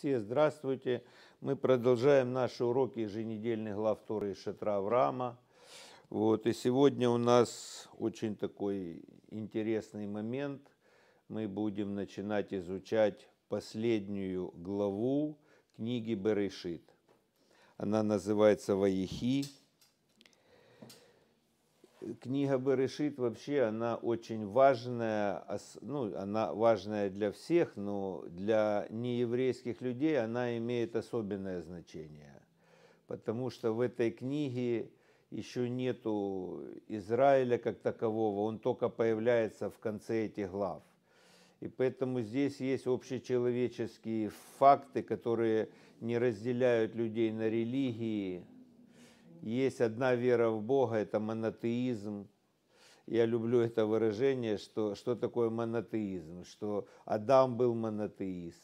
все, здравствуйте. Мы продолжаем наши уроки еженедельных глав Торы и Шатра Авраама. Вот, и сегодня у нас очень такой интересный момент. Мы будем начинать изучать последнюю главу книги Берешит. Она называется «Ваихи», книга Берешит вообще, она очень важная, ну, она важная для всех, но для нееврейских людей она имеет особенное значение. Потому что в этой книге еще нету Израиля как такового, он только появляется в конце этих глав. И поэтому здесь есть общечеловеческие факты, которые не разделяют людей на религии, есть одна вера в Бога, это монотеизм. Я люблю это выражение, что, что такое монотеизм, что Адам был монотеист,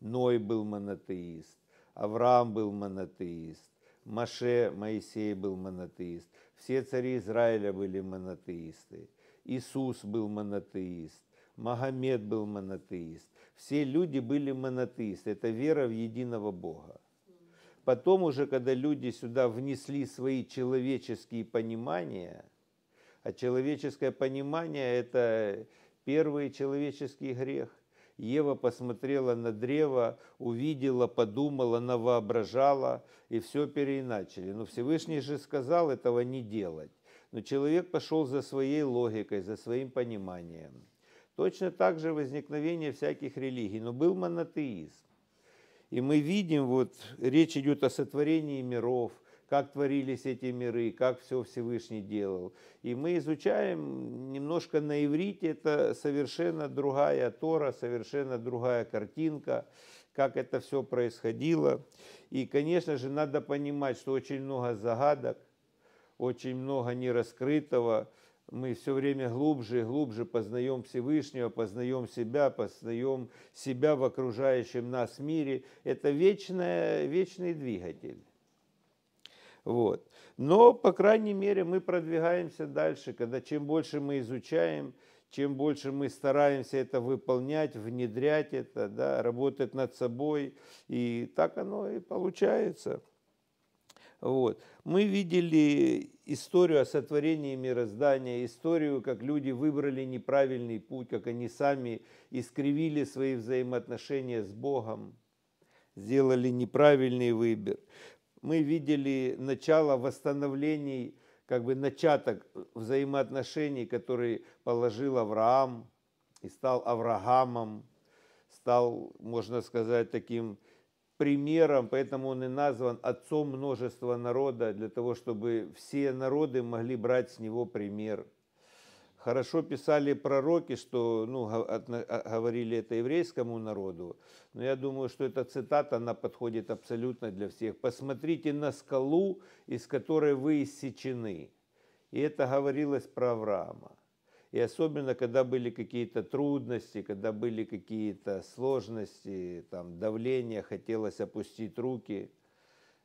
Ной был монотеист, Авраам был монотеист, Маше, Моисей был монотеист, все цари Израиля были монотеисты, Иисус был монотеист, Магомед был монотеист. Все люди были монотеисты. Это вера в единого Бога. Потом уже, когда люди сюда внесли свои человеческие понимания, а человеческое понимание – это первый человеческий грех. Ева посмотрела на древо, увидела, подумала, навоображала, и все переиначили. Но Всевышний же сказал этого не делать. Но человек пошел за своей логикой, за своим пониманием. Точно так же возникновение всяких религий. Но был монотеизм. И мы видим, вот речь идет о сотворении миров, как творились эти миры, как все Всевышний делал. И мы изучаем немножко на иврите, это совершенно другая Тора, совершенно другая картинка, как это все происходило. И, конечно же, надо понимать, что очень много загадок, очень много нераскрытого, мы все время глубже и глубже познаем Всевышнего, познаем себя, познаем себя в окружающем нас мире. Это вечная вечный двигатель. Вот. Но, по крайней мере, мы продвигаемся дальше, когда чем больше мы изучаем, чем больше мы стараемся это выполнять, внедрять это, да, работать над собой, и так оно и получается. Вот. Мы видели историю о сотворении мироздания, историю, как люди выбрали неправильный путь, как они сами искривили свои взаимоотношения с Богом, сделали неправильный выбор. Мы видели начало восстановлений, как бы начаток взаимоотношений, который положил Авраам и стал Авраамом, стал, можно сказать, таким примером, поэтому он и назван отцом множества народа, для того, чтобы все народы могли брать с него пример. Хорошо писали пророки, что ну, а, говорили это еврейскому народу, но я думаю, что эта цитата, она подходит абсолютно для всех. «Посмотрите на скалу, из которой вы иссечены». И это говорилось про Авраама. И особенно, когда были какие-то трудности, когда были какие-то сложности, там, давление, хотелось опустить руки.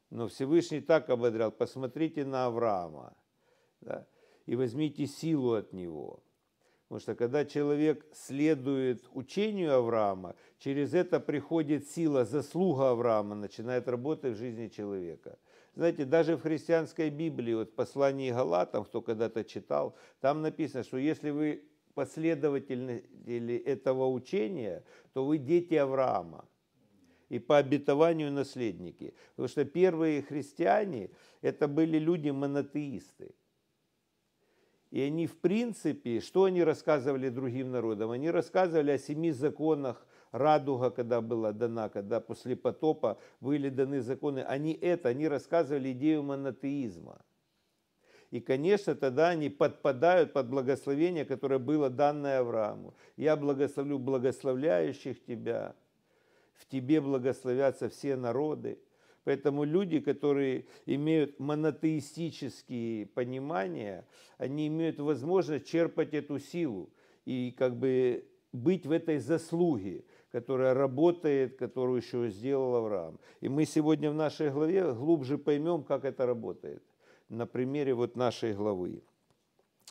Но Всевышний так ободрял, посмотрите на Авраама да, и возьмите силу от него. Потому что когда человек следует учению Авраама, через это приходит сила, заслуга Авраама начинает работать в жизни человека. Знаете, даже в христианской Библии, вот в послании Галатам, кто когда-то читал, там написано, что если вы последователи этого учения, то вы дети Авраама и по обетованию наследники. Потому что первые христиане, это были люди монотеисты. И они, в принципе, что они рассказывали другим народам? Они рассказывали о семи законах, радуга, когда была дана, когда после потопа были даны законы, они это, они рассказывали идею монотеизма. И, конечно, тогда они подпадают под благословение, которое было данное Аврааму. «Я благословлю благословляющих тебя, в тебе благословятся все народы». Поэтому люди, которые имеют монотеистические понимания, они имеют возможность черпать эту силу и как бы быть в этой заслуге, которая работает, которую еще сделал Авраам. И мы сегодня в нашей главе глубже поймем, как это работает на примере вот нашей главы.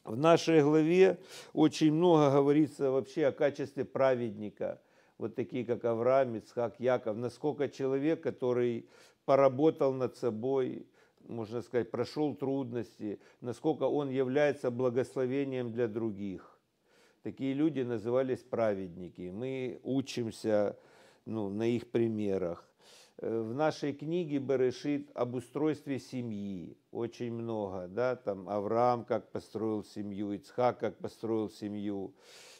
В нашей главе очень много говорится вообще о качестве праведника, вот такие как Авраам, Ицхак, Яков, насколько человек, который поработал над собой, можно сказать, прошел трудности, насколько он является благословением для других. Такие люди назывались праведники. Мы учимся ну, на их примерах. Э, в нашей книге Берешит об устройстве семьи очень много. Да? Там Авраам как построил семью, Ицхак как построил семью,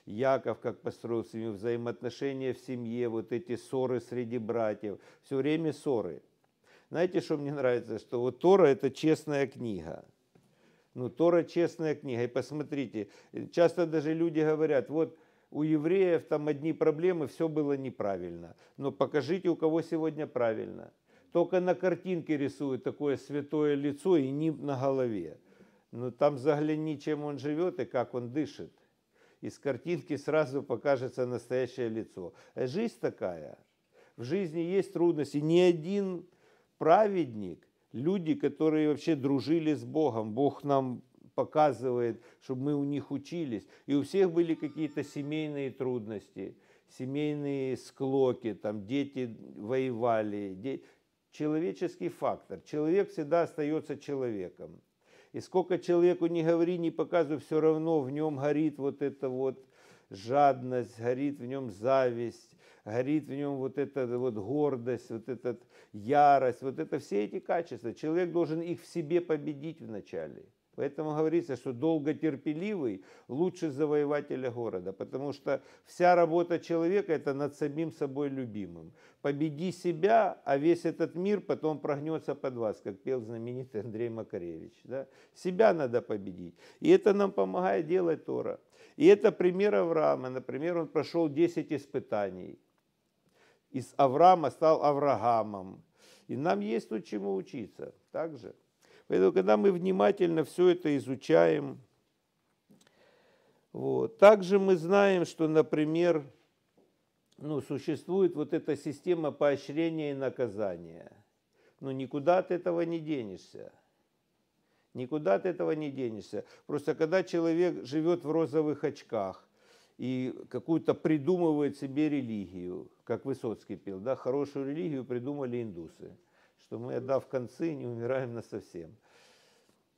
Яков как построил семью, взаимоотношения в семье, вот эти ссоры среди братьев. Все время ссоры – знаете, что мне нравится? Что вот Тора – это честная книга. Ну, Тора – честная книга. И посмотрите, часто даже люди говорят, вот у евреев там одни проблемы, все было неправильно. Но покажите, у кого сегодня правильно. Только на картинке рисуют такое святое лицо и нимб на голове. Но ну, там загляни, чем он живет и как он дышит. Из картинки сразу покажется настоящее лицо. Жизнь такая. В жизни есть трудности. Ни один праведник, люди, которые вообще дружили с Богом, Бог нам показывает, чтобы мы у них учились. И у всех были какие-то семейные трудности, семейные склоки, там дети воевали. Де... Человеческий фактор. Человек всегда остается человеком. И сколько человеку не говори, не показывай, все равно в нем горит вот эта вот жадность, горит в нем зависть, горит в нем вот эта вот гордость, вот эта ярость, вот это все эти качества. Человек должен их в себе победить вначале. Поэтому говорится, что долготерпеливый лучше завоевателя города, потому что вся работа человека – это над самим собой любимым. Победи себя, а весь этот мир потом прогнется под вас, как пел знаменитый Андрей Макаревич. Да? Себя надо победить. И это нам помогает делать Тора. И это пример Авраама. Например, он прошел 10 испытаний – из Авраама стал Авраамом. И нам есть тут чему учиться также. Поэтому, когда мы внимательно все это изучаем, вот. Также мы знаем, что, например, ну, существует вот эта система поощрения и наказания. Но никуда от этого не денешься. Никуда от этого не денешься. Просто когда человек живет в розовых очках, и какую-то придумывает себе религию, как Высоцкий пел, да, хорошую религию придумали индусы, что мы, отдав концы, не умираем на совсем.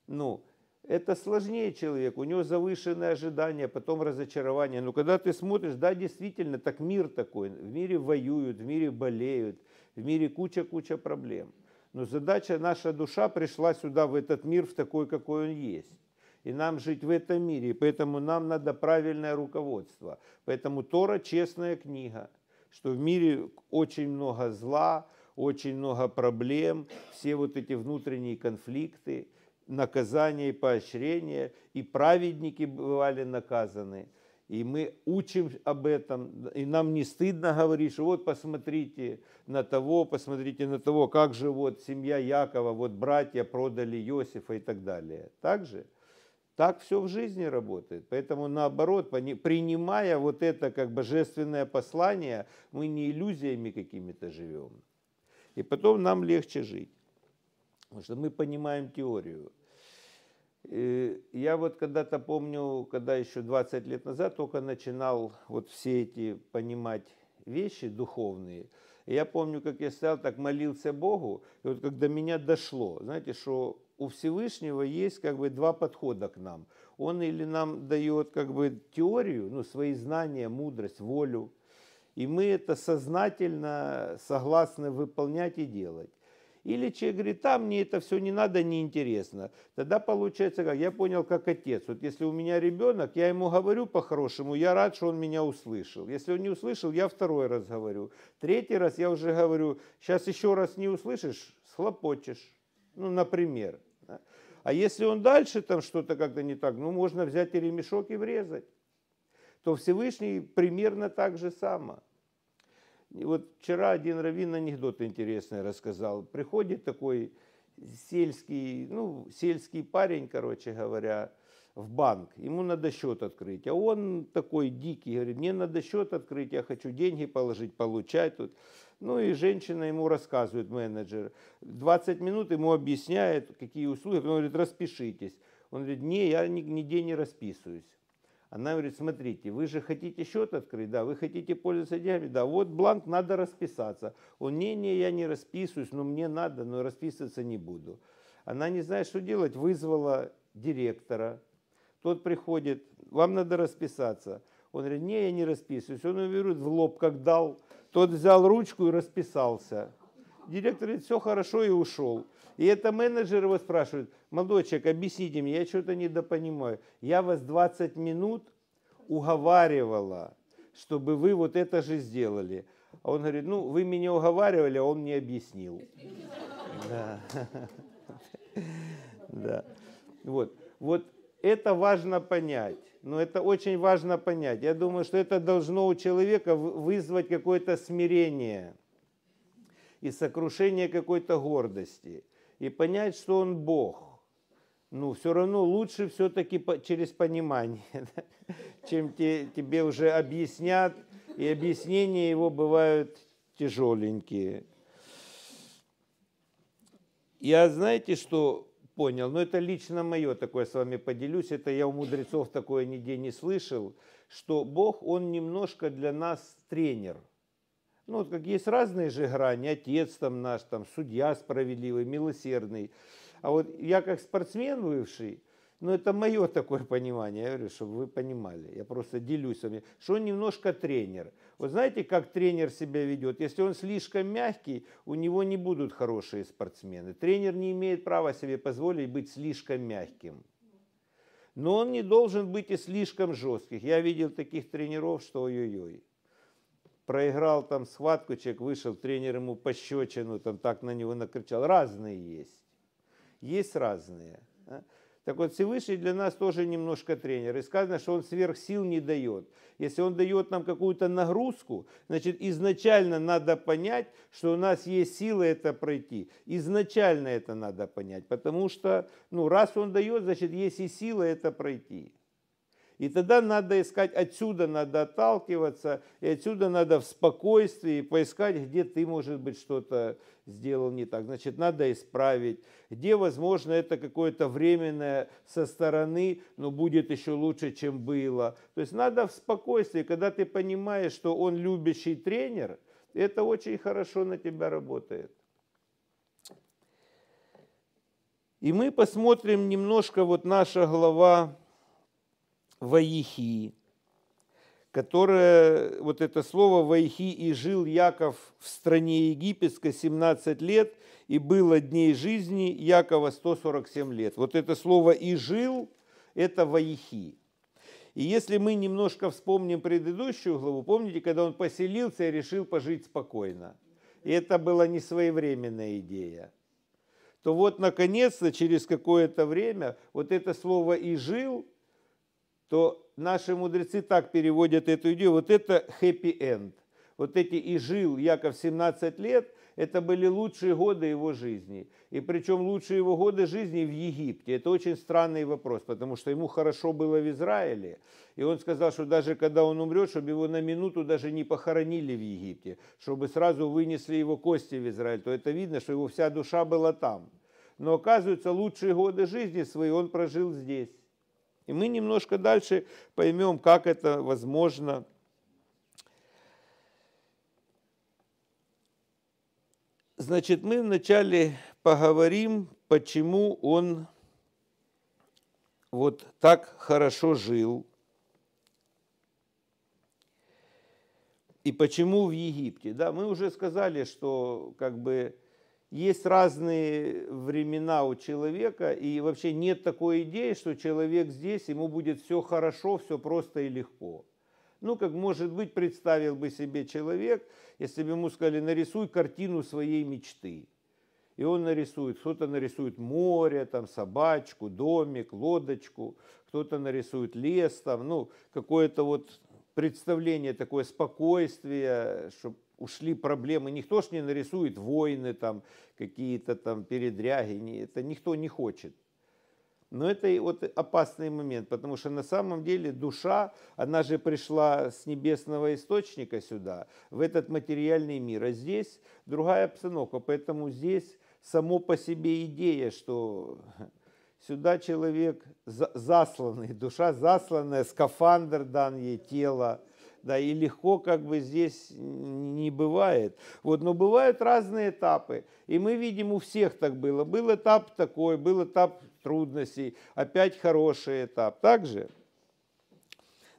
Ну, это сложнее человек, у него завышенные ожидания, потом разочарование. Но когда ты смотришь, да, действительно, так мир такой, в мире воюют, в мире болеют, в мире куча-куча проблем. Но задача, наша душа пришла сюда, в этот мир, в такой, какой он есть и нам жить в этом мире, поэтому нам надо правильное руководство. Поэтому Тора – честная книга, что в мире очень много зла, очень много проблем, все вот эти внутренние конфликты, наказания и поощрения, и праведники бывали наказаны. И мы учим об этом, и нам не стыдно говорить, что вот посмотрите на того, посмотрите на того, как же вот семья Якова, вот братья продали Иосифа и так далее. Так же? Так все в жизни работает. Поэтому наоборот, принимая вот это как божественное послание, мы не иллюзиями какими-то живем. И потом нам легче жить. Потому что мы понимаем теорию. И я вот когда-то помню, когда еще 20 лет назад только начинал вот все эти понимать вещи духовные. я помню, как я стоял, так молился Богу. И вот когда меня дошло, знаете, что у Всевышнего есть как бы два подхода к нам. Он или нам дает как бы теорию, ну, свои знания, мудрость, волю, и мы это сознательно согласны выполнять и делать. Или человек говорит, там мне это все не надо, не интересно. Тогда получается как? Я понял, как отец. Вот если у меня ребенок, я ему говорю по-хорошему, я рад, что он меня услышал. Если он не услышал, я второй раз говорю. Третий раз я уже говорю, сейчас еще раз не услышишь, схлопочешь. Ну, например. А если он дальше там что-то как-то не так, ну можно взять и ремешок и врезать. То Всевышний примерно так же само. И вот вчера один раввин анекдот интересный рассказал. Приходит такой сельский, ну, сельский парень, короче говоря, в банк, ему надо счет открыть. А он такой дикий, говорит, мне надо счет открыть, я хочу деньги положить, получать. Вот. Ну и женщина ему рассказывает, менеджер, 20 минут ему объясняет, какие услуги, Он говорит, распишитесь. Он говорит, не, я нигде не расписываюсь. Она говорит, смотрите, вы же хотите счет открыть, да, вы хотите пользоваться деньгами, да, вот бланк, надо расписаться. Он, не, не, я не расписываюсь, но мне надо, но расписываться не буду. Она не знает, что делать, вызвала директора. Тот приходит, вам надо расписаться. Он говорит, не, я не расписываюсь. Он ему говорит, в лоб как дал. Тот взял ручку и расписался. Директор говорит, все хорошо и ушел. И это менеджер его спрашивает, молодой человек, объясните мне, я что-то недопонимаю. Я вас 20 минут уговаривала, чтобы вы вот это же сделали. А он говорит, ну, вы меня уговаривали, а он мне объяснил. Да. Да. Вот. Вот это важно понять. Но это очень важно понять. Я думаю, что это должно у человека вызвать какое-то смирение и сокрушение какой-то гордости. И понять, что он Бог – ну, все равно лучше все-таки по, через понимание, чем те, тебе уже объяснят, и объяснения его бывают тяжеленькие. Я, знаете, что понял. Но это лично мое, такое с вами поделюсь. Это я у мудрецов такое нигде не слышал, что Бог, Он немножко для нас тренер. Ну, вот как есть разные же грани, отец там наш, там, судья справедливый, милосердный. А вот я как спортсмен бывший, но ну, это мое такое понимание, я говорю, чтобы вы понимали. Я просто делюсь с вами, что он немножко тренер. Вот знаете, как тренер себя ведет? Если он слишком мягкий, у него не будут хорошие спортсмены. Тренер не имеет права себе позволить быть слишком мягким. Но он не должен быть и слишком жестким. Я видел таких тренеров, что ой-ой-ой. Проиграл там схватку, человек вышел, тренер ему пощечину, там так на него накричал. Разные есть. Есть разные. А? Так вот, Всевышний для нас тоже немножко тренер. И сказано, что он сверх сил не дает. Если он дает нам какую-то нагрузку, значит, изначально надо понять, что у нас есть силы это пройти. Изначально это надо понять, потому что, ну, раз он дает, значит, есть и сила это пройти. И тогда надо искать, отсюда надо отталкиваться, и отсюда надо в спокойствии поискать, где ты, может быть, что-то сделал не так. Значит, надо исправить. Где, возможно, это какое-то временное со стороны, но будет еще лучше, чем было. То есть надо в спокойствии, когда ты понимаешь, что он любящий тренер, это очень хорошо на тебя работает. И мы посмотрим немножко, вот наша глава «Ваихи», которое, вот это слово «Ваихи» и жил Яков в стране египетской 17 лет, и было дней жизни Якова 147 лет. Вот это слово «и жил» – это «Ваихи». И если мы немножко вспомним предыдущую главу, помните, когда он поселился и решил пожить спокойно, и это была не своевременная идея, то вот, наконец-то, через какое-то время, вот это слово «и жил» то наши мудрецы так переводят эту идею. Вот это happy end. Вот эти и жил Яков 17 лет, это были лучшие годы его жизни. И причем лучшие его годы жизни в Египте. Это очень странный вопрос, потому что ему хорошо было в Израиле. И он сказал, что даже когда он умрет, чтобы его на минуту даже не похоронили в Египте, чтобы сразу вынесли его кости в Израиль, то это видно, что его вся душа была там. Но оказывается, лучшие годы жизни свои он прожил здесь. И мы немножко дальше поймем, как это возможно. Значит, мы вначале поговорим, почему он вот так хорошо жил, и почему в Египте. Да, мы уже сказали, что как бы есть разные времена у человека, и вообще нет такой идеи, что человек здесь, ему будет все хорошо, все просто и легко. Ну, как, может быть, представил бы себе человек, если бы ему сказали, нарисуй картину своей мечты. И он нарисует, кто-то нарисует море, там, собачку, домик, лодочку, кто-то нарисует лес, там, ну, какое-то вот представление, такое спокойствие, чтобы ушли проблемы. Никто ж не нарисует войны, там, какие-то там передряги. Это никто не хочет. Но это и вот опасный момент, потому что на самом деле душа, она же пришла с небесного источника сюда, в этот материальный мир. А здесь другая обстановка, поэтому здесь само по себе идея, что сюда человек засланный, душа засланная, скафандр дан ей, тело – да, и легко как бы здесь не бывает. Вот, но бывают разные этапы, и мы видим, у всех так было. Был этап такой, был этап трудностей, опять хороший этап. Также,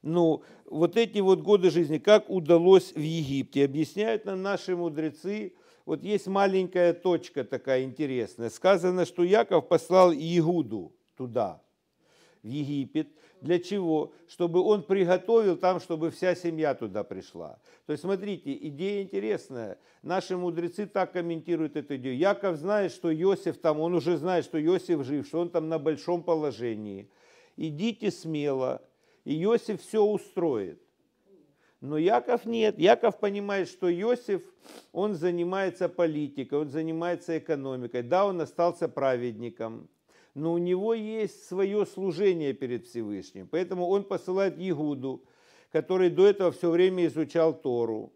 ну, вот эти вот годы жизни, как удалось в Египте, объясняют нам наши мудрецы, вот есть маленькая точка такая интересная. Сказано, что Яков послал Игуду туда – в Египет. Для чего? Чтобы он приготовил там, чтобы вся семья туда пришла. То есть, смотрите, идея интересная. Наши мудрецы так комментируют эту идею. Яков знает, что Иосиф там, он уже знает, что Иосиф жив, что он там на большом положении. Идите смело, и Иосиф все устроит. Но Яков нет. Яков понимает, что Иосиф, он занимается политикой, он занимается экономикой. Да, он остался праведником, но у него есть свое служение перед Всевышним. Поэтому он посылает Егуду, который до этого все время изучал Тору.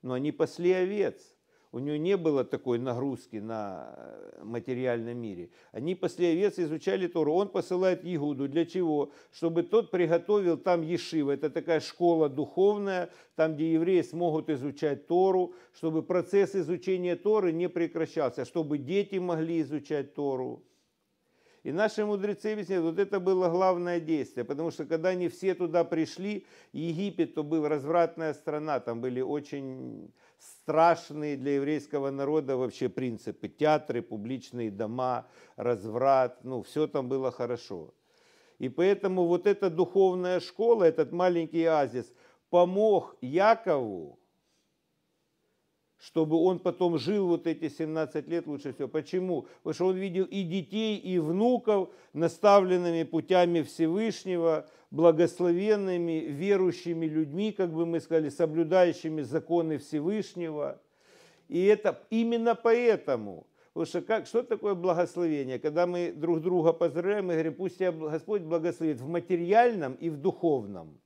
Но они пасли овец. У него не было такой нагрузки на э, материальном мире. Они после овец изучали Тору. Он посылает Егуду. Для чего? Чтобы тот приготовил там Ешива. Это такая школа духовная, там, где евреи смогут изучать Тору, чтобы процесс изучения Торы не прекращался, чтобы дети могли изучать Тору. И наши мудрецы объясняют, вот это было главное действие, потому что когда они все туда пришли, Египет то был развратная страна, там были очень страшные для еврейского народа вообще принципы, театры, публичные дома, разврат, ну все там было хорошо. И поэтому вот эта духовная школа, этот маленький азис помог Якову чтобы он потом жил вот эти 17 лет лучше всего. Почему? Потому что он видел и детей, и внуков наставленными путями Всевышнего, благословенными, верующими людьми, как бы мы сказали, соблюдающими законы Всевышнего. И это именно поэтому Потому что как, что такое благословение? Когда мы друг друга поздравляем, мы говорим, пусть тебя Господь благословит в материальном и в духовном.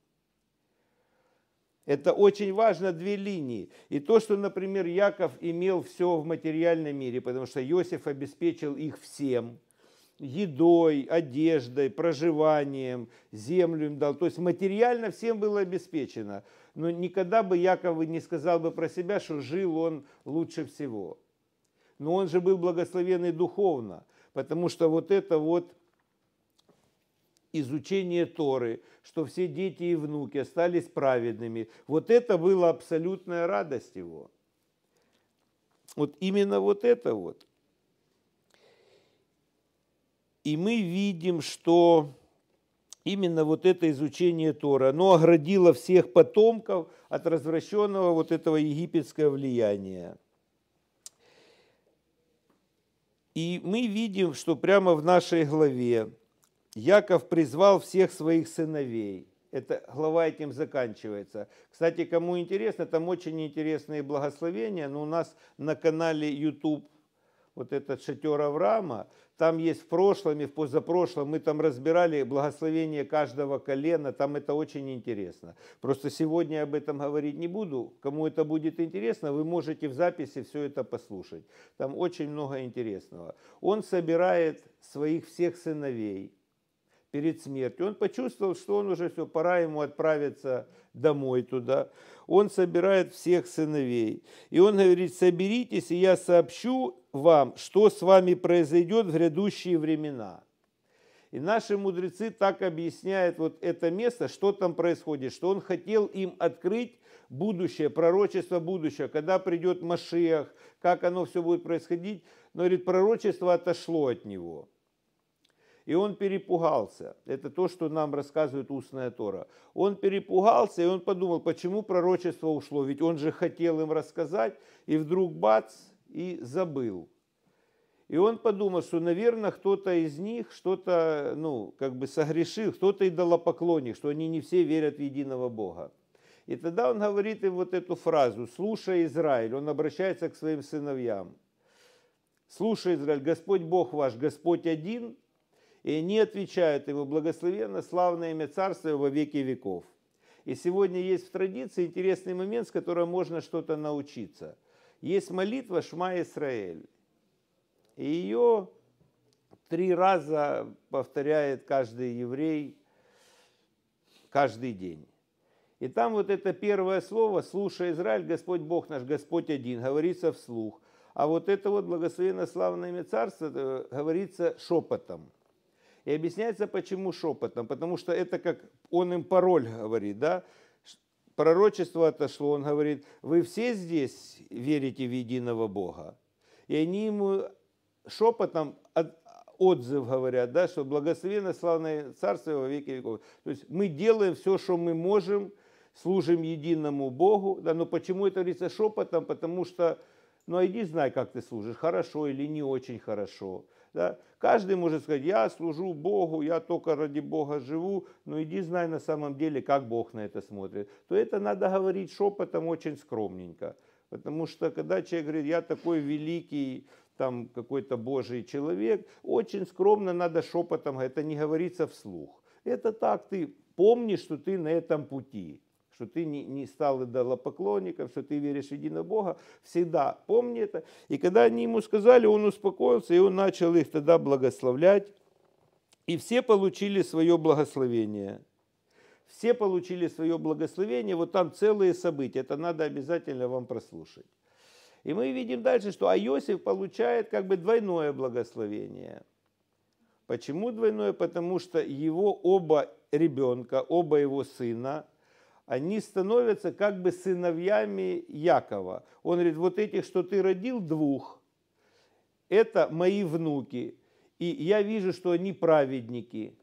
Это очень важно две линии. И то, что, например, Яков имел все в материальном мире, потому что Иосиф обеспечил их всем, едой, одеждой, проживанием, землю им дал. То есть материально всем было обеспечено. Но никогда бы Яков не сказал бы про себя, что жил он лучше всего. Но он же был благословенный духовно, потому что вот это вот изучение Торы, что все дети и внуки остались праведными. Вот это была абсолютная радость его. Вот именно вот это вот. И мы видим, что именно вот это изучение Тора, оно оградило всех потомков от развращенного вот этого египетского влияния. И мы видим, что прямо в нашей главе Яков призвал всех своих сыновей. Это глава этим заканчивается. Кстати, кому интересно, там очень интересные благословения, но ну, у нас на канале YouTube вот этот шатер Авраама, там есть в прошлом и в позапрошлом, мы там разбирали благословение каждого колена, там это очень интересно. Просто сегодня об этом говорить не буду, кому это будет интересно, вы можете в записи все это послушать. Там очень много интересного. Он собирает своих всех сыновей, перед смертью. Он почувствовал, что он уже все, пора ему отправиться домой туда. Он собирает всех сыновей. И он говорит, соберитесь, и я сообщу вам, что с вами произойдет в грядущие времена. И наши мудрецы так объясняют вот это место, что там происходит, что он хотел им открыть будущее, пророчество будущего, когда придет Машиах, как оно все будет происходить. Но, говорит, пророчество отошло от него. И он перепугался. Это то, что нам рассказывает устная Тора. Он перепугался, и он подумал, почему пророчество ушло. Ведь он же хотел им рассказать, и вдруг бац, и забыл. И он подумал, что, наверное, кто-то из них что-то, ну, как бы согрешил, кто-то дало поклонник, что они не все верят в единого Бога. И тогда он говорит им вот эту фразу «Слушай, Израиль», он обращается к своим сыновьям. «Слушай, Израиль, Господь Бог ваш, Господь один, и не отвечают ему благословенно славное имя Царства во веки веков. И сегодня есть в традиции интересный момент, с которого можно что-то научиться. Есть молитва Шма Исраэль. И ее три раза повторяет каждый еврей каждый день. И там вот это первое слово «Слушай, Израиль, Господь Бог наш, Господь один» говорится вслух. А вот это вот благословенно славное имя царства э, говорится шепотом – и объясняется, почему шепотом. Потому что это как он им пароль говорит, да? Пророчество отошло, он говорит, вы все здесь верите в единого Бога. И они ему шепотом отзыв говорят, да, что благословенно славное царство во веки веков. То есть мы делаем все, что мы можем, служим единому Богу. Да, но почему это говорится шепотом? Потому что, ну иди знай, как ты служишь, хорошо или не очень хорошо. Да? Каждый может сказать, я служу Богу, я только ради Бога живу, но иди знай на самом деле, как Бог на это смотрит. То это надо говорить шепотом очень скромненько. Потому что когда человек говорит, я такой великий, там какой-то Божий человек, очень скромно надо шепотом, это не говорится вслух. Это так, ты помнишь, что ты на этом пути что ты не, не стал идолопоклонником, что ты веришь в единого Бога. Всегда помни это. И когда они ему сказали, он успокоился, и он начал их тогда благословлять. И все получили свое благословение. Все получили свое благословение. Вот там целые события. Это надо обязательно вам прослушать. И мы видим дальше, что Иосиф получает как бы двойное благословение. Почему двойное? Потому что его оба ребенка, оба его сына они становятся как бы сыновьями Якова. Он говорит, вот этих, что ты родил, двух, это мои внуки. И я вижу, что они праведники.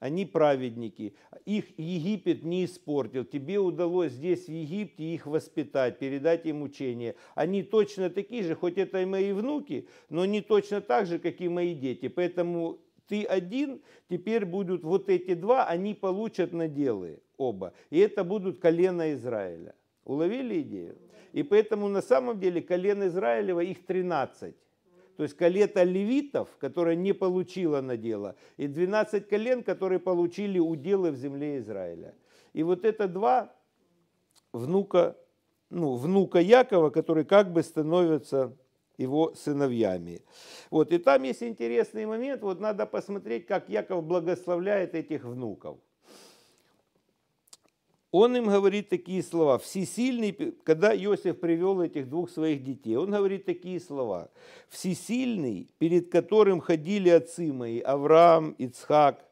Они праведники. Их Египет не испортил. Тебе удалось здесь, в Египте, их воспитать, передать им учение. Они точно такие же, хоть это и мои внуки, но не точно так же, как и мои дети. Поэтому ты один, теперь будут вот эти два, они получат наделы оба. И это будут колено Израиля. Уловили идею? И поэтому на самом деле колено Израилева их 13. То есть колета левитов, которая не получила надела, и 12 колен, которые получили уделы в земле Израиля. И вот это два внука, ну, внука Якова, которые как бы становятся его сыновьями. Вот, и там есть интересный момент, вот надо посмотреть, как Яков благословляет этих внуков. Он им говорит такие слова, всесильный, когда Иосиф привел этих двух своих детей, он говорит такие слова, всесильный, перед которым ходили отцы мои, Авраам, Ицхак,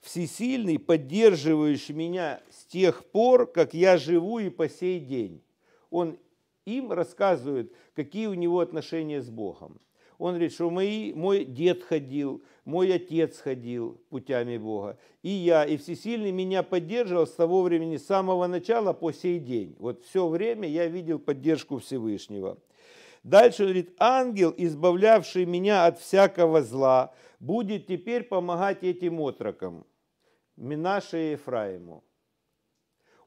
всесильный, поддерживающий меня с тех пор, как я живу и по сей день. Он им рассказывает, какие у него отношения с Богом. Он говорит, что мои, мой дед ходил, мой отец ходил путями Бога. И я, и Всесильный меня поддерживал с того времени, с самого начала по сей день. Вот все время я видел поддержку Всевышнего. Дальше он говорит, ангел, избавлявший меня от всякого зла, будет теперь помогать этим отрокам, Минаше и Ефраиму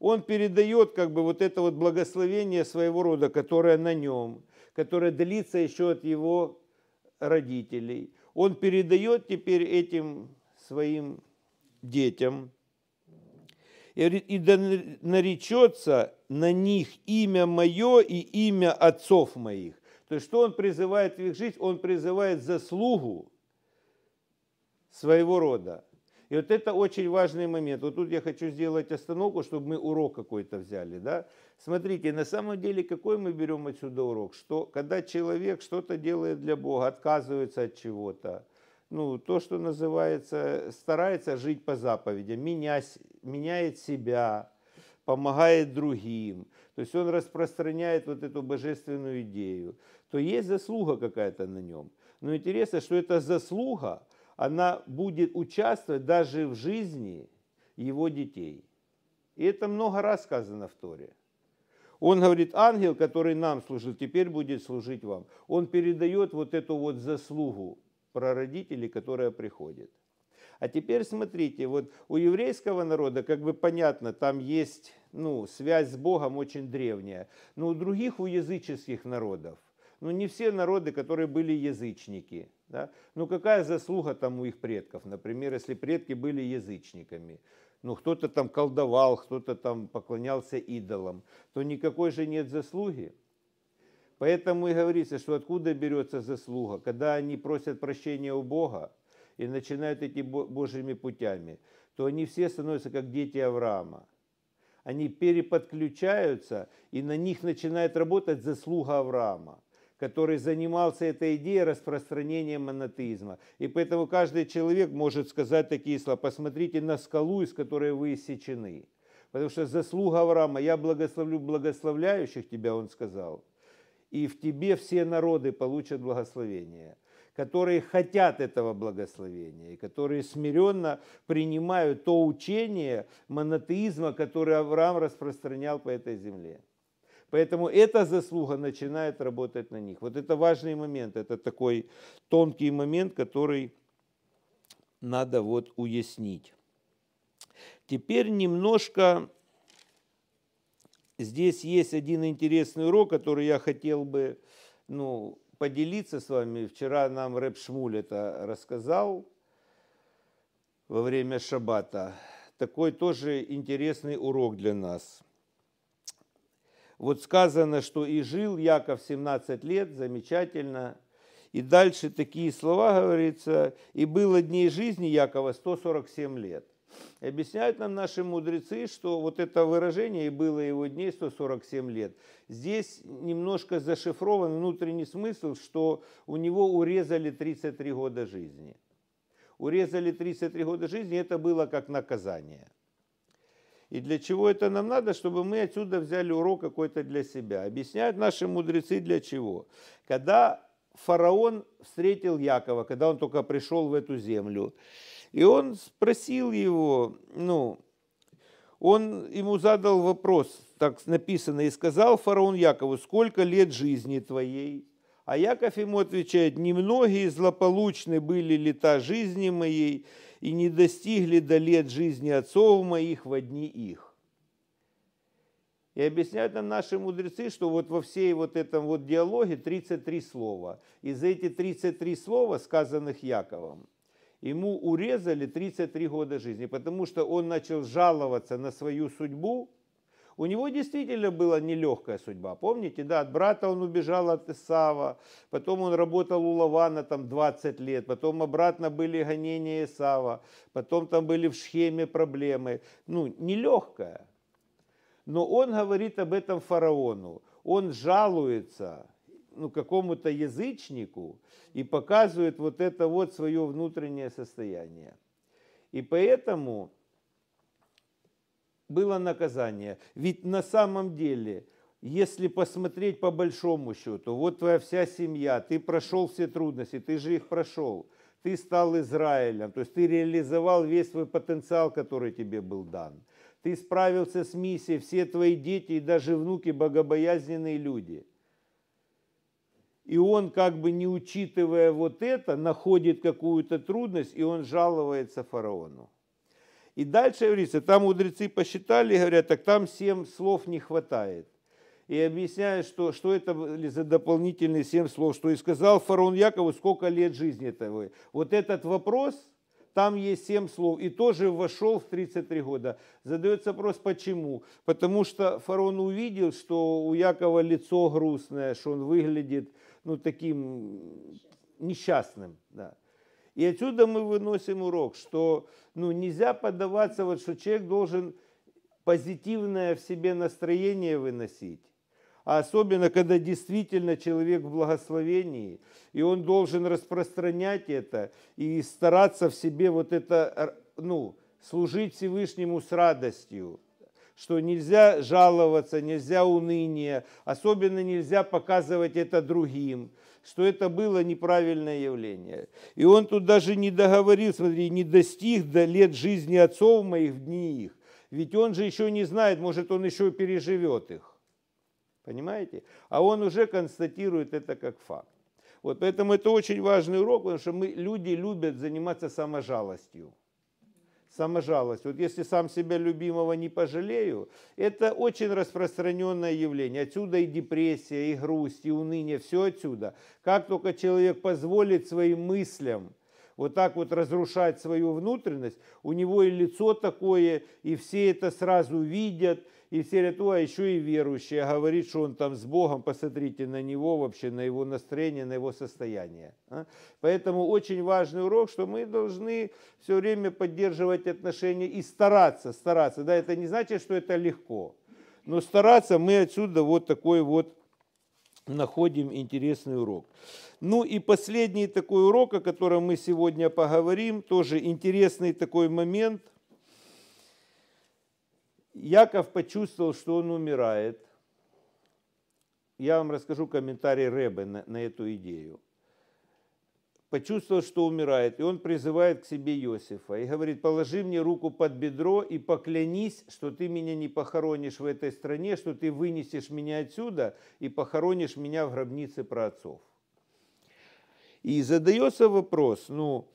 он передает как бы вот это вот благословение своего рода, которое на нем, которое длится еще от его родителей. Он передает теперь этим своим детям и, наречется на них имя мое и имя отцов моих. То есть что он призывает в их жизнь? Он призывает заслугу своего рода. И вот это очень важный момент. Вот тут я хочу сделать остановку, чтобы мы урок какой-то взяли. Да? Смотрите, на самом деле, какой мы берем отсюда урок? Что когда человек что-то делает для Бога, отказывается от чего-то, ну, то, что называется, старается жить по заповедям, менясь, меняет себя, помогает другим, то есть он распространяет вот эту божественную идею, то есть заслуга какая-то на нем. Но интересно, что эта заслуга, она будет участвовать даже в жизни его детей. И это много раз сказано в Торе. Он говорит, ангел, который нам служил, теперь будет служить вам. Он передает вот эту вот заслугу про родителей которая приходит. А теперь смотрите, вот у еврейского народа, как бы понятно, там есть ну, связь с Богом очень древняя. Но у других, у языческих народов, ну не все народы, которые были язычники – да? Ну какая заслуга там у их предков? Например, если предки были язычниками, ну кто-то там колдовал, кто-то там поклонялся идолам, то никакой же нет заслуги. Поэтому и говорится, что откуда берется заслуга, когда они просят прощения у Бога и начинают идти Божьими путями, то они все становятся как дети Авраама. Они переподключаются, и на них начинает работать заслуга Авраама который занимался этой идеей распространения монотеизма. И поэтому каждый человек может сказать такие слова. Посмотрите на скалу, из которой вы иссечены. Потому что заслуга Авраама, я благословлю благословляющих тебя, он сказал, и в тебе все народы получат благословение которые хотят этого благословения, и которые смиренно принимают то учение монотеизма, которое Авраам распространял по этой земле. Поэтому эта заслуга начинает работать на них. Вот это важный момент, это такой тонкий момент, который надо вот уяснить. Теперь немножко здесь есть один интересный урок, который я хотел бы ну, поделиться с вами. Вчера нам Рэп Шмуль это рассказал во время шаббата. Такой тоже интересный урок для нас. Вот сказано, что и жил Яков 17 лет, замечательно. И дальше такие слова говорится, и было дней жизни Якова 147 лет. И объясняют нам наши мудрецы, что вот это выражение «и было его дней 147 лет». Здесь немножко зашифрован внутренний смысл, что у него урезали 33 года жизни. Урезали 33 года жизни, это было как наказание. И для чего это нам надо? Чтобы мы отсюда взяли урок какой-то для себя. Объясняют наши мудрецы для чего. Когда фараон встретил Якова, когда он только пришел в эту землю, и он спросил его, ну, он ему задал вопрос, так написано, и сказал фараон Якову, сколько лет жизни твоей? А Яков ему отвечает, «Немногие злополучны были лета жизни моей, и не достигли до лет жизни отцов моих в одни их». И объясняют нам наши мудрецы, что вот во всей вот этом вот диалоге 33 слова. Из эти 33 слова, сказанных Яковом, ему урезали 33 года жизни, потому что он начал жаловаться на свою судьбу, у него действительно была нелегкая судьба. Помните, да, от брата он убежал от Исава, потом он работал у Лавана там 20 лет, потом обратно были гонения Исава, потом там были в Шхеме проблемы. Ну, нелегкая. Но он говорит об этом фараону. Он жалуется ну, какому-то язычнику и показывает вот это вот свое внутреннее состояние. И поэтому было наказание. Ведь на самом деле, если посмотреть по большому счету, вот твоя вся семья, ты прошел все трудности, ты же их прошел, ты стал Израилем, то есть ты реализовал весь свой потенциал, который тебе был дан. Ты справился с миссией, все твои дети и даже внуки богобоязненные люди – и он, как бы не учитывая вот это, находит какую-то трудность, и он жалуется фараону. И дальше говорится, там мудрецы посчитали, говорят, так там семь слов не хватает. И объясняют, что, что это за дополнительные семь слов, что и сказал фараон Якову, сколько лет жизни этого. Вот этот вопрос, там есть семь слов, и тоже вошел в 33 года. Задается вопрос, почему? Потому что фараон увидел, что у Якова лицо грустное, что он выглядит ну, таким несчастным. Да. И отсюда мы выносим урок, что ну, нельзя поддаваться, вот, что человек должен позитивное в себе настроение выносить. А особенно, когда действительно человек в благословении, и он должен распространять это и стараться в себе вот это, ну, служить Всевышнему с радостью что нельзя жаловаться, нельзя уныние, особенно нельзя показывать это другим что это было неправильное явление. И он тут даже не договорил, смотри, не достиг до лет жизни отцов моих в дни их. Ведь он же еще не знает, может, он еще переживет их. Понимаете? А он уже констатирует это как факт. Вот поэтому это очень важный урок, потому что мы, люди любят заниматься саможалостью саможалость. Вот если сам себя любимого не пожалею, это очень распространенное явление. Отсюда и депрессия, и грусть, и уныние, все отсюда. Как только человек позволит своим мыслям вот так вот разрушать свою внутренность, у него и лицо такое, и все это сразу видят – и все говорят, а еще и верующие, говорит, что он там с Богом, посмотрите на него вообще, на его настроение, на его состояние. А? Поэтому очень важный урок, что мы должны все время поддерживать отношения и стараться, стараться. Да, это не значит, что это легко, но стараться мы отсюда вот такой вот находим интересный урок. Ну и последний такой урок, о котором мы сегодня поговорим, тоже интересный такой момент – Яков почувствовал, что он умирает. Я вам расскажу комментарий Рэбе на, на эту идею. Почувствовал, что умирает, и он призывает к себе Иосифа и говорит, положи мне руку под бедро и поклянись, что ты меня не похоронишь в этой стране, что ты вынесешь меня отсюда и похоронишь меня в гробнице праотцов. И задается вопрос, ну,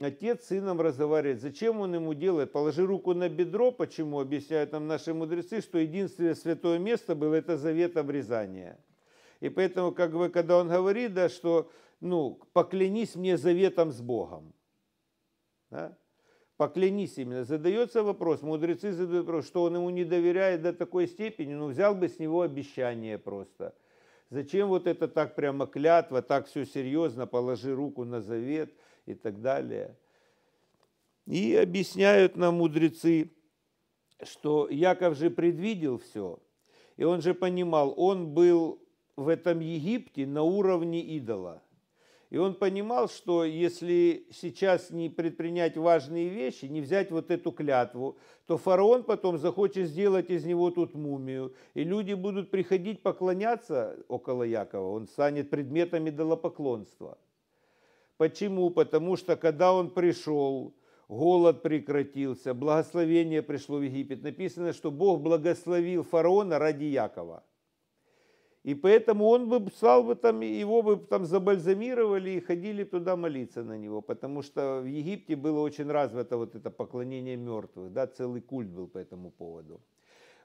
Отец с сыном разговаривает. Зачем он ему делает? Положи руку на бедро. Почему? Объясняют нам наши мудрецы, что единственное святое место было это завет обрезания. И поэтому, как бы, когда он говорит, да, что ну, поклянись мне заветом с Богом. Да? Поклянись именно. Задается вопрос, мудрецы задают вопрос, что он ему не доверяет до такой степени, ну взял бы с него обещание просто. Зачем вот это так прямо клятва, так все серьезно, положи руку на завет – и так далее. И объясняют нам мудрецы, что Яков же предвидел все, и он же понимал, он был в этом Египте на уровне идола. И он понимал, что если сейчас не предпринять важные вещи, не взять вот эту клятву, то фараон потом захочет сделать из него тут мумию. И люди будут приходить поклоняться около Якова, он станет предметом идолопоклонства – Почему? Потому что когда он пришел, голод прекратился, благословение пришло в Египет. Написано, что Бог благословил фараона ради Якова. И поэтому он бы стал бы там, его бы там забальзамировали и ходили туда молиться на него, потому что в Египте было очень развито вот это поклонение мертвых, да, целый культ был по этому поводу.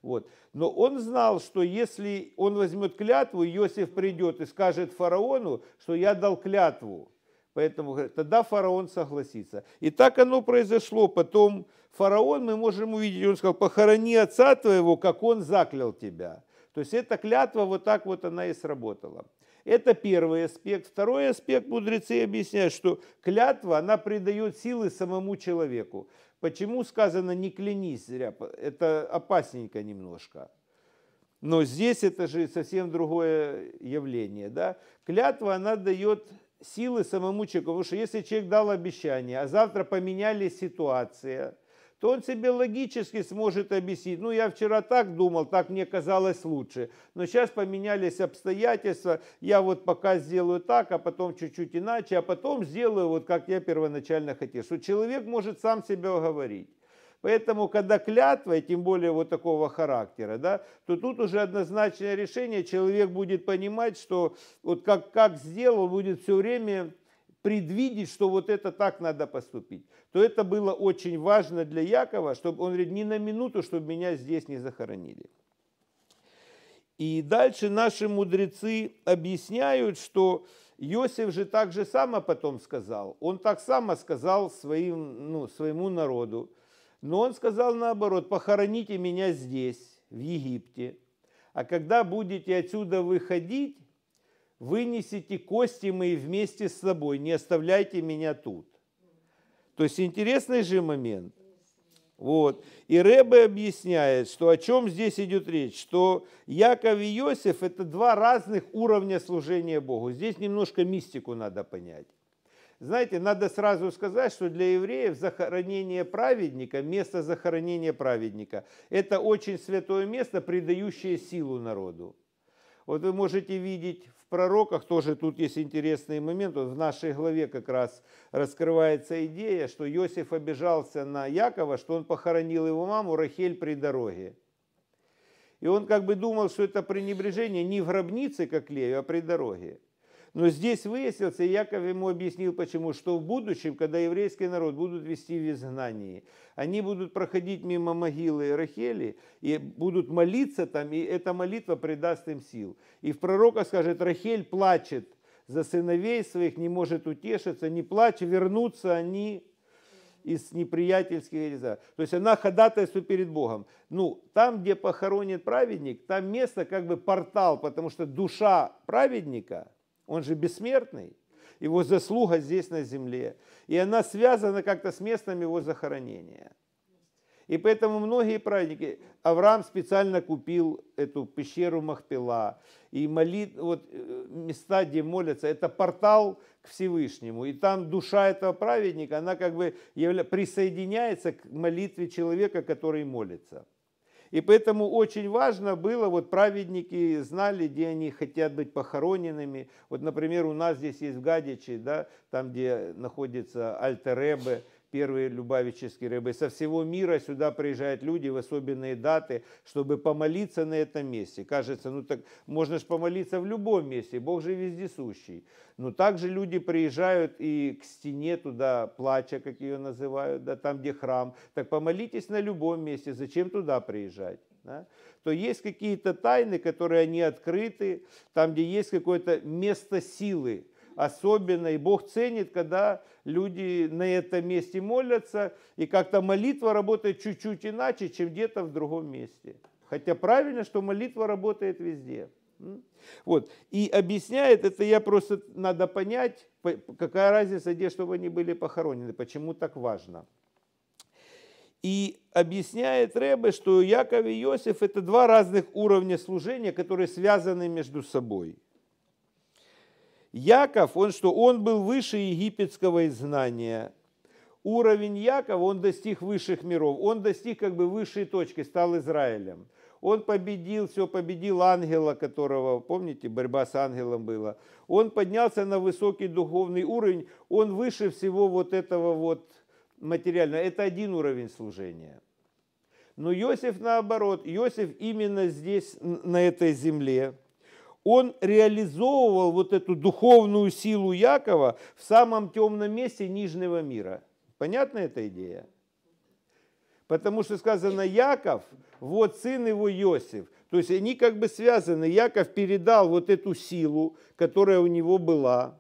Вот. Но он знал, что если он возьмет клятву, Иосиф придет и скажет фараону, что я дал клятву, Поэтому тогда фараон согласится. И так оно произошло. Потом фараон, мы можем увидеть, он сказал, похорони отца твоего, как он заклял тебя. То есть эта клятва вот так вот она и сработала. Это первый аспект. Второй аспект мудрецы объясняют, что клятва, она придает силы самому человеку. Почему сказано не клянись зря? Это опасненько немножко. Но здесь это же совсем другое явление. Да? Клятва, она дает силы самому человеку. Потому что если человек дал обещание, а завтра поменяли ситуация, то он себе логически сможет объяснить. Ну, я вчера так думал, так мне казалось лучше. Но сейчас поменялись обстоятельства. Я вот пока сделаю так, а потом чуть-чуть иначе, а потом сделаю вот как я первоначально хотел. Что человек может сам себя уговорить. Поэтому, когда клятва, и тем более вот такого характера, да, то тут уже однозначное решение, человек будет понимать, что вот как, как сделал, будет все время предвидеть, что вот это так надо поступить, то это было очень важно для Якова, чтобы он говорит, ни на минуту, чтобы меня здесь не захоронили. И дальше наши мудрецы объясняют, что Иосиф же так же само потом сказал. Он так само сказал своим, ну, своему народу. Но он сказал наоборот, похороните меня здесь, в Египте. А когда будете отсюда выходить, вынесите кости мои вместе с собой, не оставляйте меня тут. То есть интересный же момент. Вот. И Рэбе объясняет, что о чем здесь идет речь, что Яков и Иосиф – это два разных уровня служения Богу. Здесь немножко мистику надо понять. Знаете, надо сразу сказать, что для евреев захоронение праведника, место захоронения праведника, это очень святое место, придающее силу народу. Вот вы можете видеть в пророках, тоже тут есть интересный момент, вот в нашей главе как раз раскрывается идея, что Иосиф обижался на Якова, что он похоронил его маму Рахель при дороге. И он как бы думал, что это пренебрежение не в гробнице, как Лею, а при дороге. Но здесь выяснился, и Яков ему объяснил почему, что в будущем, когда еврейский народ будут вести в изгнании, они будут проходить мимо могилы Рахели и будут молиться там, и эта молитва придаст им сил. И в пророка скажет, Рахель плачет за сыновей своих, не может утешиться, не плачь, вернутся они из неприятельских нельзя. То есть она ходатайствует перед Богом. Ну, там, где похоронен праведник, там место как бы портал, потому что душа праведника – он же бессмертный. Его заслуга здесь на земле. И она связана как-то с местом его захоронения. И поэтому многие праздники, Авраам специально купил эту пещеру Махпела. И молит, вот э, места, где молятся, это портал к Всевышнему. И там душа этого праведника, она как бы присоединяется к молитве человека, который молится. И поэтому очень важно было, вот праведники знали, где они хотят быть похороненными. Вот, например, у нас здесь есть в Гадичи, да, там, где находится Альтеребе, первый Любавический рыбы. Со всего мира сюда приезжают люди в особенные даты, чтобы помолиться на этом месте. Кажется, ну так можно же помолиться в любом месте, Бог же вездесущий. Но также люди приезжают и к стене туда, плача, как ее называют, да, там, где храм. Так помолитесь на любом месте, зачем туда приезжать? да, то есть какие-то тайны, которые они открыты, там, где есть какое-то место силы, особенно. И Бог ценит, когда люди на этом месте молятся, и как-то молитва работает чуть-чуть иначе, чем где-то в другом месте. Хотя правильно, что молитва работает везде. Вот. И объясняет, это я просто надо понять, какая разница, где, чтобы они были похоронены, почему так важно. И объясняет Ребе, что Яков и Иосиф – это два разных уровня служения, которые связаны между собой – Яков, он что? Он был выше египетского изгнания. Уровень Якова, он достиг высших миров. Он достиг как бы высшей точки, стал Израилем. Он победил все, победил ангела, которого, помните, борьба с ангелом была. Он поднялся на высокий духовный уровень. Он выше всего вот этого вот материального. Это один уровень служения. Но Иосиф наоборот. Иосиф именно здесь, на этой земле, он реализовывал вот эту духовную силу Якова в самом темном месте Нижнего мира. Понятна эта идея? Потому что сказано Яков, вот сын его Иосиф. То есть они как бы связаны. Яков передал вот эту силу, которая у него была.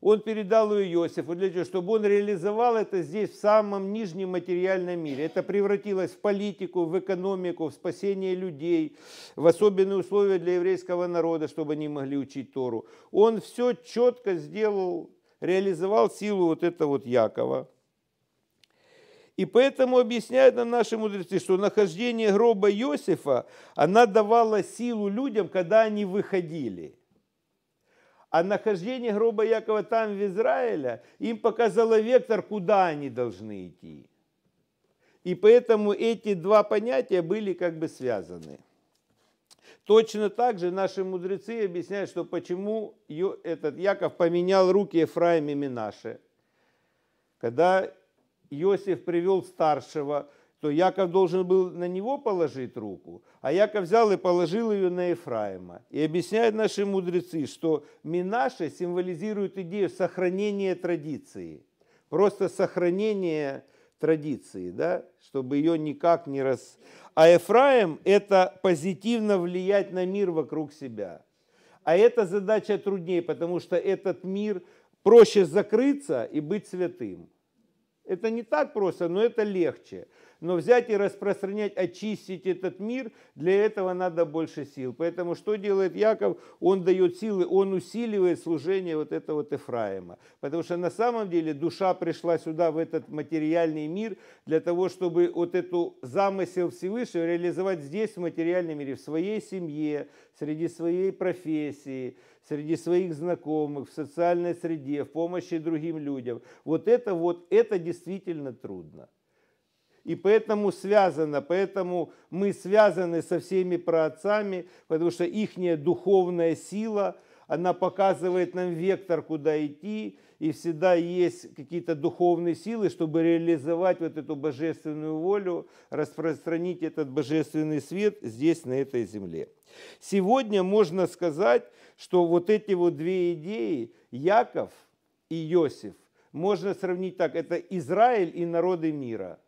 Он передал ее Иосифу для того, чтобы он реализовал это здесь, в самом нижнем материальном мире. Это превратилось в политику, в экономику, в спасение людей, в особенные условия для еврейского народа, чтобы они могли учить Тору. Он все четко сделал, реализовал силу вот этого вот Якова. И поэтому объясняют нам наши мудрецы, что нахождение гроба Иосифа, она давала силу людям, когда они выходили – а нахождение гроба Якова там, в Израиле, им показало вектор, куда они должны идти. И поэтому эти два понятия были как бы связаны. Точно так же наши мудрецы объясняют, что почему этот Яков поменял руки Ефраим и Минаше. Когда Иосиф привел старшего, то Яков должен был на него положить руку, а Яков взял и положил ее на Ефраима. И объясняют наши мудрецы, что Минаша символизирует идею сохранения традиции. Просто сохранение традиции, да, чтобы ее никак не раз... А Ефраим – это позитивно влиять на мир вокруг себя. А эта задача труднее, потому что этот мир проще закрыться и быть святым. Это не так просто, но это легче но взять и распространять, очистить этот мир, для этого надо больше сил. Поэтому что делает Яков? Он дает силы, он усиливает служение вот этого вот Ефраима. Потому что на самом деле душа пришла сюда, в этот материальный мир, для того, чтобы вот эту замысел Всевышнего реализовать здесь, в материальном мире, в своей семье, среди своей профессии, среди своих знакомых, в социальной среде, в помощи другим людям. Вот это вот, это действительно трудно. И поэтому связано, поэтому мы связаны со всеми праотцами, потому что их духовная сила, она показывает нам вектор, куда идти, и всегда есть какие-то духовные силы, чтобы реализовать вот эту божественную волю, распространить этот божественный свет здесь, на этой земле. Сегодня можно сказать, что вот эти вот две идеи, Яков и Иосиф, можно сравнить так, это Израиль и народы мира –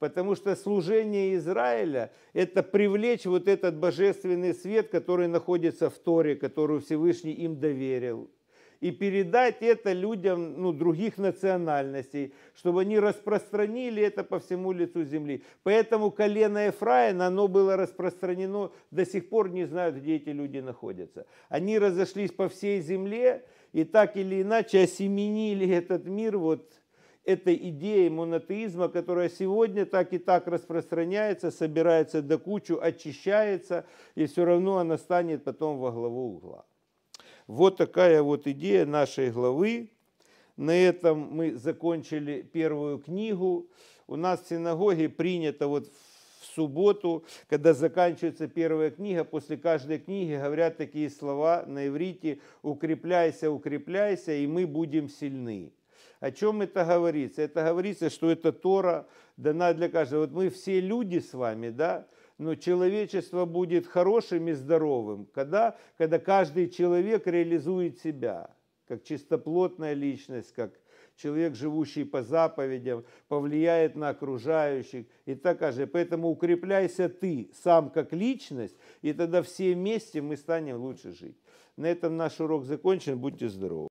Потому что служение Израиля – это привлечь вот этот божественный свет, который находится в Торе, которую Всевышний им доверил. И передать это людям ну, других национальностей, чтобы они распространили это по всему лицу земли. Поэтому колено Ефраина, оно было распространено, до сих пор не знают, где эти люди находятся. Они разошлись по всей земле и так или иначе осеменили этот мир вот этой идеей монотеизма, которая сегодня так и так распространяется, собирается до кучу, очищается, и все равно она станет потом во главу угла. Вот такая вот идея нашей главы. На этом мы закончили первую книгу. У нас в синагоге принято вот в субботу, когда заканчивается первая книга, после каждой книги говорят такие слова на иврите «Укрепляйся, укрепляйся, и мы будем сильны». О чем это говорится? Это говорится, что это Тора дана для каждого. Вот мы все люди с вами, да, но человечество будет хорошим и здоровым, когда, когда каждый человек реализует себя, как чистоплотная личность, как человек, живущий по заповедям, повлияет на окружающих и так же. Поэтому укрепляйся ты сам как личность, и тогда все вместе мы станем лучше жить. На этом наш урок закончен. Будьте здоровы.